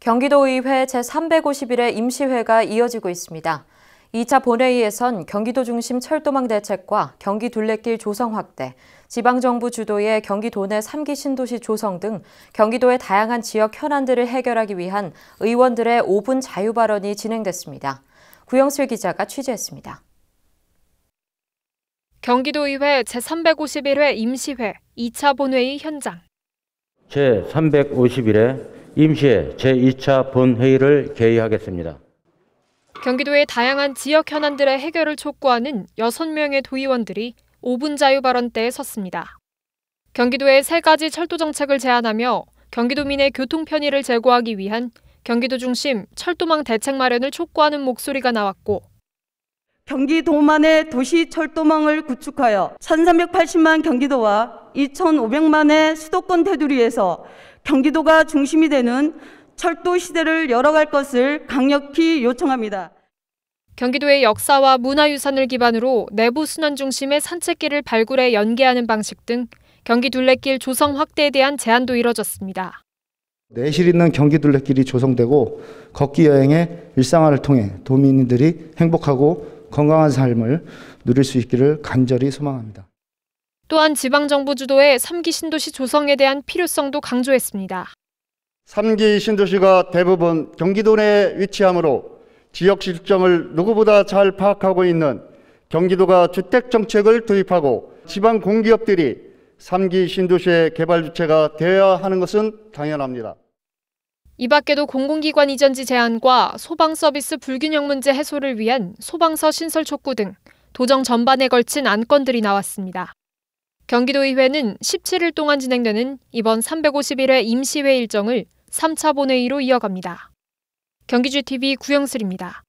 경기도의회 제351회 임시회가 이어지고 있습니다. 2차 본회의에선 경기도 중심 철도망 대책과 경기 둘레길 조성 확대, 지방정부 주도의 경기도 내 3기 신도시 조성 등 경기도의 다양한 지역 현안들을 해결하기 위한 의원들의 5분 자유 발언이 진행됐습니다. 구영슬 기자가 취재했습니다. 경기도의회 제351회 임시회 2차 본회의 현장 제351회 임시회 제2차 본회의를 개의하겠습니다. 경기도의 다양한 지역 현안들의 해결을 촉구하는 6명의 도의원들이 5분 자유 발언대에 섰습니다. 경기도의 세 가지 철도 정책을 제안하며 경기도민의 교통 편의를 제고하기 위한 경기도 중심 철도망 대책 마련을 촉구하는 목소리가 나왔고 경기도만의 도시 철도망을 구축하여 1,380만 경기도와 2,500만의 수도권 테두리에서 경기도가 중심이 되는 철도 시대를 열어갈 것을 강력히 요청합니다. 경기도의 역사와 문화유산을 기반으로 내부 순환 중심의 산책길을 발굴해 연계하는 방식 등 경기 둘레길 조성 확대에 대한 제안도 이뤄졌습니다. 내실 있는 경기 둘레길이 조성되고 걷기 여행의 일상화를 통해 도민들이 행복하고 건강한 삶을 누릴 수 있기를 간절히 소망합니다. 또한 지방정부 주도의 3기 신도시 조성에 대한 필요성도 강조했습니다. 3기 신도시가 대부분 경기도 내에 위치하므로 지역 실정을 누구보다 잘 파악하고 있는 경기도가 주택 정책을 도입하고 지방 공기업들이 3기 신도시의 개발 주체가 되어야 하는 것은 당연합니다. 이 밖에도 공공기관 이전지 제한과 소방 서비스 불균형 문제 해소를 위한 소방서 신설 촉구 등 도정 전반에 걸친 안건들이 나왔습니다. 경기도의회는 17일 동안 진행되는 이번 351회 임시회 일정을 3차 본회의로 이어갑니다. 경기주TV 구영슬입니다.